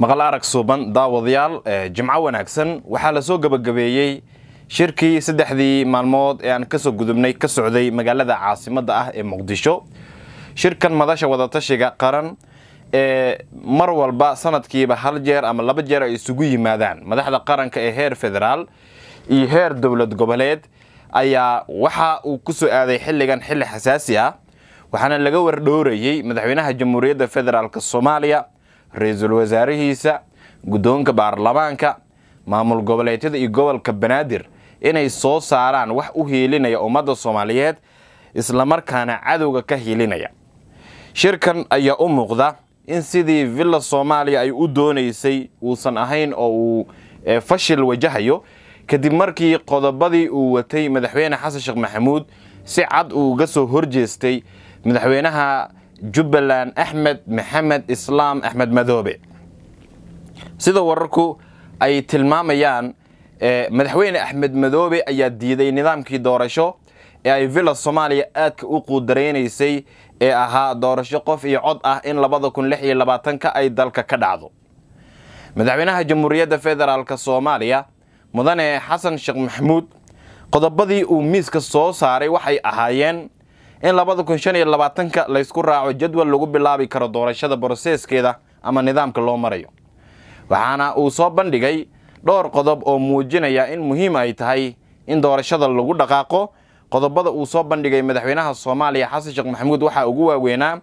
maqal arag suuban daawadayaal eh, jimco wanaagsan waxaa la soo gebagabeeyey shirkii saddexdii maalmood ee aan kasoo gudubnay ka socday magaalada caasimadda ah ee muqdisho shirkan madasha wadatashiga qaran ee eh, mar walba sanadkiiba hal jeer ama laba jeer ay isugu yimaadaan madaxda qaranka ee heer federaal iyo heer dowlad goboleed ayaa waxa uu ku soo aaday xilligan xilli xasaasi ah waxaana laga wardhowrayey madaxweynaha jamhuuriyadda federaalk soomaaliya ra-iisul wasaarihiisa guddoonka baarlamaanka maamul goboleedyada iyo gobolka banaadir inay soo saaraan wax u hiilinaya ummadda soomaaliyeed islamarkaana cadowga ka hiilinaya shirkan ayaa u muuqda in sidii villa soomaaliya ay u doonaysay uusan ahayn oo uu eh, fashil wajahayo kadib markii qodobadii uu watay madaxweyne xasan sheekh maxamuud si cad uu uga soo horjeestay madaxweynaha jubbaland axmed maxamed islaam axmed madoobe sida wararku ay tilmaamayaan eh, madaxweyne axmed madoobe ayaa diiday nidaamkii doorasho ee ay villa soomaaliya aadka u quudaraynaysay ee ahaa doorasho qof iyo cod ah in labada kun lix iyo labaatanka ay dalka ka dhacdo madaxweynaha jamhuuriyadda federaalka soomaaliya mudane xasan sheekh maxamuud qodobadii uu miiska soo saaray waxay ahaayeen in labada kun shan iyo labaatanka laysku raaco jadwal lagu bilaabi karo doorashada boroseeskeeda ama nidaamka loo marayo waxaana uu soo bandhigay dhowr qodob oo muujinaya in muhiim ay tahay in doorashada lagu dhaqaaqo qodobada uu soo bandhigay madaxweynaha soomaaliya xasan sheekh maxamuud waxaa ugu waaweynaa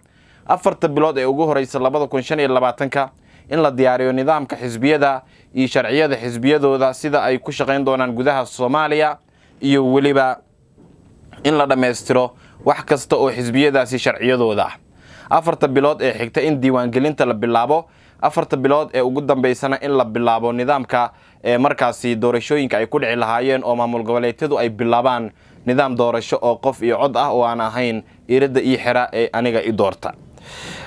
afarta bilood ee ugu horeysa labada kun shan iyo labaatanka in la diyaariyo nidaamka xisbiyada iyo sharciyada xisbiyadooda sida ay ku shaqayn doonaan gudaha soomaaliya iyo weliba in la dhammaystiro wax kasta oo xisbiyadaasi sharciyadooda ah afarta bilood ee xigta in diiwaangelinta la bilaabo afarta bilood ee ugu dambaysana in la bilaabo nidaamka ee markaasi doorashooyinka ay ku dhici lahaayeen oo maamul goboleedyadu ay bilaabaan nidaam doorasho oo qof iyo cod ah oo aan ahayn iradda io xera ee aniga i doorta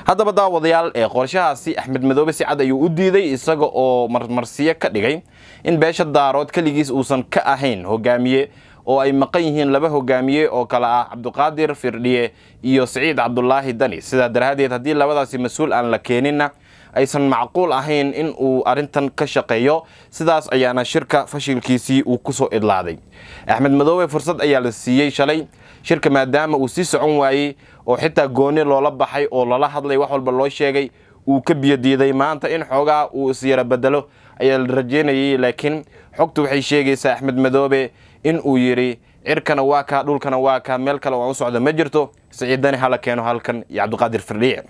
haddaba daawadayaal ee qorshahaasi axmed madoobe si cad ayuu u diiday isaga oo marmarsiyo ka dhigay in beesha daarood keligiis uusan ka ahayn hogaamiye oo ay maqan yihiin laba hogaamiye oo kale ah cabduqaadir firdhiye iyo siciid cabdulaahi dani sidaa daraaddeed haddii labadaasi mas-uul aan la keeninna aysan macquul ahayn in uu arrintan ka shaqeeyo sidaas ayaana shirka fashilkiisii uu ku soo idlaaday axmed madoobe fursad ayaa la siiyey shalay shirka maadaama uu sii socon waayey oo xitaa gooni loola baxay oo lala hadlay wax walba loo sheegay uu ka biyadiiday maanta in xoogaa uu isyara beddelo ayaa la rajaynayay laakiin xogtu waxay sheegaysaa axmed madoobe in uu yidhi cirkana waa kaa dhulkana waa kaa meel kale waan u socda ma jirto siciidani hala keeno halkan iyo cabdiqaadir firdhiic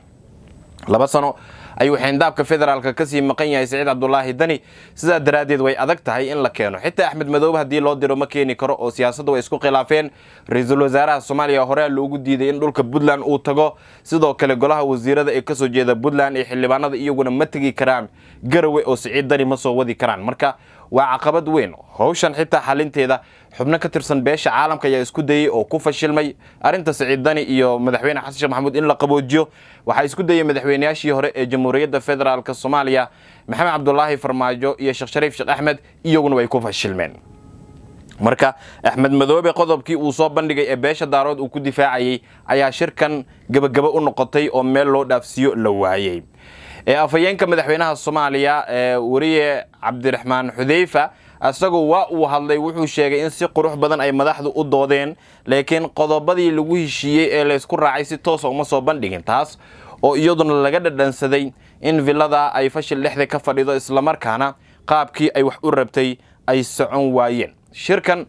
laba sano ayuu xeyndaabka federaalka kasii maqan yahay siciid cabdulaahi dani sidaa daraaddeed way adag tahay in la keeno xitaa axmed madoobe haddii loo diro ma keeni karo oo siyaasadda way isku khilaafeen ra-iisul wasaaraha soomaaliya horea loogu diiday in dhulka puntland uu tago sidoo kale golaha wasiirada ee kasoo jeeda puntland ee xildhibaanada iyaguna ma tegi karaan garowe oo siciid dani ma soo wadi karaan marka waa caqabad weyn howshan xitaa xalinteeda xubno ka tirsan beesha caalamka ayaa isku dayey oo ku fashilmay arrinta siciiddani iyo madaxweyne xasan sheekh maxamuud in la qaboojiyo waxaa isku dayey madaxweynayaashii hore ee jamhuuriyadda federaalk soomaaliya maxamed cabdulaahi farmaajo iyo sheekh shariif sheekh axmed iyaguna way ku fashilmeen marka axmed madoobe qodobkii uu soo bandhigay ee beesha daarood uu ku difaacayey ayaa shirkan gebagabo u noqotay oo meel loo dhaafsiiyo la waayey ee afhayeenka madaxweynaha soomaaliya ee weriye cabdiraxmaan xudeyfa isagu waa uu hadlay wuxuu sheegay in si qurux badan ay madaxdu u doodeen laakiin qodobadii lagu heshiiyey ee laysku raacay si toosa ah uma soo bandhigin taas oo iyaduna laga dhadhansaday in villada ay fashil dhexda ka fadhido islamarkaana qaabkii ay wax u rabtay ay socon waayeen shirkan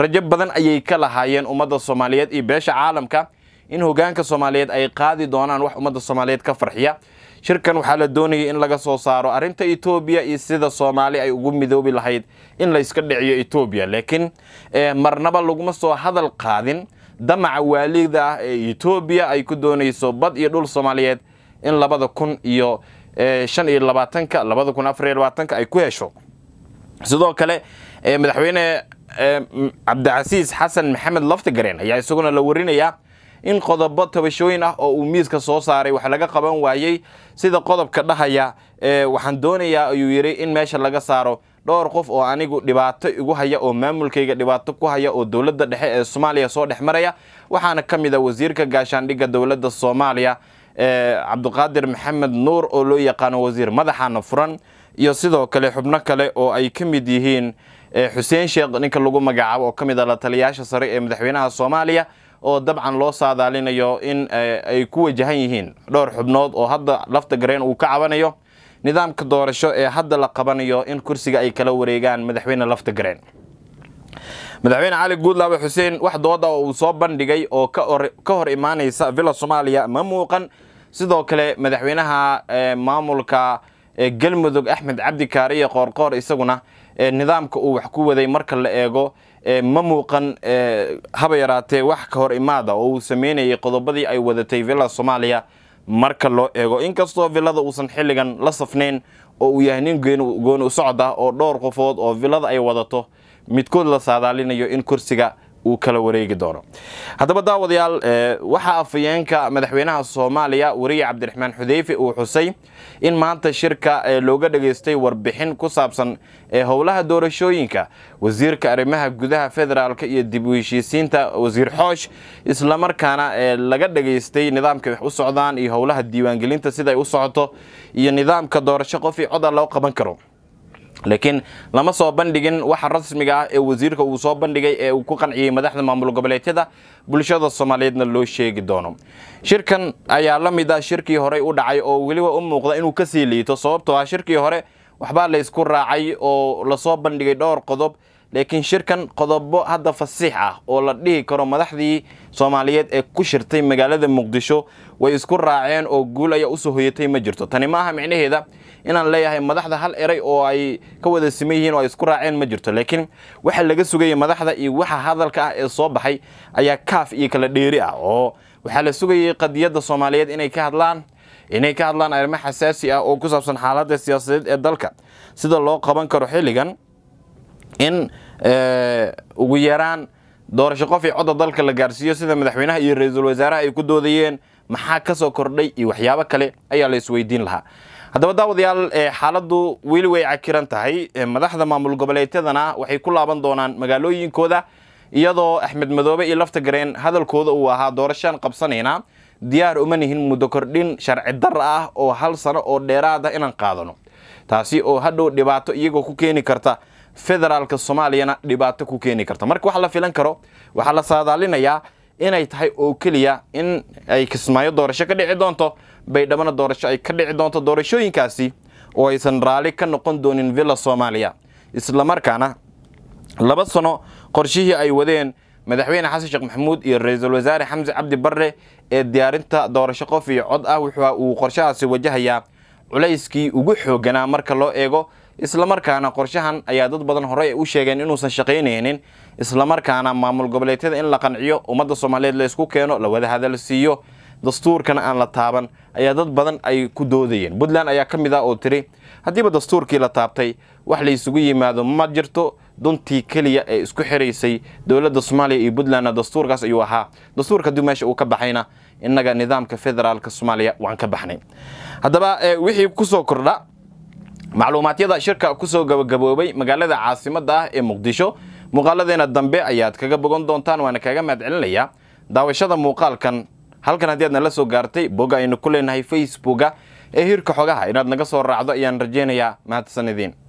rajo badan ayay ka lahaayeen ummadda soomaaliyeed iyo beesha caalamka in hogaanka soomaaliyeed ay qaadi doonaan wax ummadda soomaaliyeed ka farxiya shirkan waxaa la doonayay in laga soo saaro arrinta etoobiya iyo sida soomaali ay ugu midoobi lahayd in layska dhiciyo etoobiya laakiin eh, marnaba laguma soo hadal qaadin damaca waalida ah ee etoobiya ay ku doonayso bad iyo dhul soomaaliyeed in labada kun iyo eh, shan iyo labaatanka labada kun afariyo labaatanka ay ku hesho sidoo kale eh, madaxweyne cabdicasiis xasan maxamed laftigareen ayaa isaguna la warinayaa in qodobo tabashooyin ah oo uu miiska soo saaray wax laga qaban waayey sida qodobka dhahaya waxaan doonayaa ayuu yidhi in meesha laga saaro dhowr qof oo anigu dhibaato igu haya oo maamulkayga dhibaato ku haya oo dowladda dhexe ee soomaaliya soo dhex maraya waxaana ka mid a ah wasiirka gaashaandhigga dowladda soomaaliya cabdiqaadir maxamed nuur oo loo yaqaano wasiir madaxana furan iyo sidoo kale xubno kale oo ay ka mid yihiin xuseen sheekh ninka lagu magacaabo oo ka mid a ah la taliyayaasha sare ee madaxweynaha soomaaliya oo dabcan loo saadaalinayo in eh, ay ku wajahan yihiin dhowr xubnood oo hadda lafta gareen uu ka cabanayo nidaamka doorasho ee hadda la qabanayo in kursiga ay kala wareegaan madaxweyne lafta gareen madaxweyne cali guudlaabe xuseen wax dooda oo uu soo bandhigay oo ka hor imaanaysa villa soomaaliya ma muuqan sidoo kale madaxweynaha eh, maamulka eh, galmudug axmed cabdi kaariye qoorqoor isaguna nidaamka uu wax ku waday marka la eego ma muuqan haba yaraatee wax ka hor imaada oo uu sameynayay qodobadii ay wadatay villa soomaaliya marka loo eego inkastoo villada uusan xilligan la safnayn oo uu yahay nin gooni u socda oo dhowr qofood oo villada ay wadato midkood la saadaalinayo in kursiga uu kala wareegi doono haddaba daawadayaal eh, waxaa afayeenka madaxweynaha soomaaliya wariye cabdiraxmaan xudeyfe uu xusay in maanta shirka eh, looga dhageystay warbixin ku saabsan ee eh, howlaha doorashooyinka wasiirka arrimaha gudaha federaalka iyo dib u heshiisiinta wasiir xoosh islamarkaana laga dhageystay nidaamka wax u socdaan iyo howlaha diiwaangelinta siday u socoto iyo nidaamka doorasho qofii cod aan loo qaban karo laakiin lama soo bandhigin waxa rasmiga ah ee wasiirka uu soo bandhigay ee uu ku qanciyey madaxda maamul goboleedyada bulshada soomaaliyeedna loo sheegi doono shirkan ayaa la mid ah shirkii horey u dhacay oo weliba u muuqda inuu kasii liito sababtoo ah shirkii hore waxbaa laysku raacay oo lasoo bandhigay dhowr qodob laakiin shirkan qodobo hadda fasiix ah oo la dhihi karo madaxdii soomaaliyeed ee ku shirtay magaalada muqdisho way isku raaceen oo guul ayaa usoo hoyatay ma jirto tani maaha micnaheeda inaan leeyahay madaxda hal eray oo ay ka wada siman yihiin oo ay isku raaceen ma jirto laakiin waxa laga sugayay madaxda iyo waxa hadalka ah ee soo baxay ayaa kaaf iyo kala dheeri ah oo waxaa la sugayay qadiyadda soomaaliyeed inay ka hadlaan inay ka hadlaan arrimo xasaasi ah oo ku saabsan xaaladda siyaasadeed ee dalka sida loo qaban karo xilligan in eh, ugu yaraan doorasho qof iyo codda dalka la gaarsiiyo sida madaxweynaha iyo ra-iisul wasaaraha ay ku doodayeen maxaa ka soo kordhay iyo waxyaabo kale ayaa la isweydiin lahaa haddaba daawadayaal eh, xaaladdu weli way cakiran tahay eh, madaxda maamul goboleedyadana waxay ku laaban doonaan magaalooyinkooda iyadoo axmed madoobe iyo lafta gareen hadalkooda uu ahaa doorashaan qabsanayna diyaar uma nihin muddo kordhin sharci dar ah oo hal sano oo dheeraada inaan qaadano taasi oo hadhow dhibaato iyagoo ku keeni karta federaalka soomaaliyana dhibaato ku keeni karta marka wax la filan karo waxaa la saadaalinayaa inay tahay oo keliya in ay kismaayo doorasho ka dhici doonto baydhabana doorasho ay ka dhici doonto doorashooyinkaasi oo aysan raali ka noqon doonin villa soomaaliya islamarkaana laba sano qorshihii ay wadeen madaxweyne xasan sheekh maxamuud iyo ra-iisul wasaare xamse cabdi barre ee diyaarinta doorasho qof iyo cod ah wuxuu uu qorshahaasi wajahayaa culayskii ugu xooganaa marka loo eego islamarkaana qorshahan ayaa dad badan horey ay u sheegeen inuusan shaqaynaynin islamarkaana maamul goboleedyada in la qanciyo ummadda soomaaliyeed laysku keeno la wada hadalsiiyo dastuurkana aan la taaban ayaa dad badan ay ku doodayeen puntland ayaa ka mid ah oo tiri haddiiba dastuurkii la taabtay wax laysugu yimaado ma jirto duntii keliya ee isku xiraysay dowladda soomaaliya iyo puntlandna dastuurkaas ayuu ahaa dastuurka haddii meesha uu ka baxayna innaga nidaamka federaalka soomaaliya waan ka baxnay haddaba eh, wixii ku soo kordha macluumaadyada shirka kusoo gabagaboobay magaalada caasimadda ah ee muqdisho muuqaaladeena dambe ayaad kaga bogan doontaan waana kaaga mahad celinayaa daawashada muuqaalkan halkan haddii aad nala soo gaartay boga aynu ku leenahay facebooka ee hirka xogaha inaad naga soo raacdo ayaan rajaynayaa mahadsanidiin